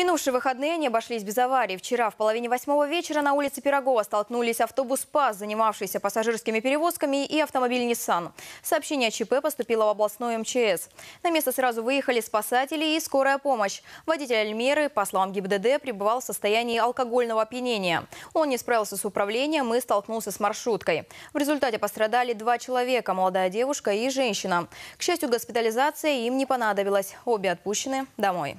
Минувшие выходные не обошлись без аварий. Вчера в половине восьмого вечера на улице Пирогова столкнулись автобус «ПАЗ», занимавшийся пассажирскими перевозками, и автомобиль Nissan. Сообщение о ЧП поступило в областной МЧС. На место сразу выехали спасатели и скорая помощь. Водитель Альмеры, по словам ГИБДД, пребывал в состоянии алкогольного опьянения. Он не справился с управлением и столкнулся с маршруткой. В результате пострадали два человека – молодая девушка и женщина. К счастью, госпитализация им не понадобилась. Обе отпущены домой.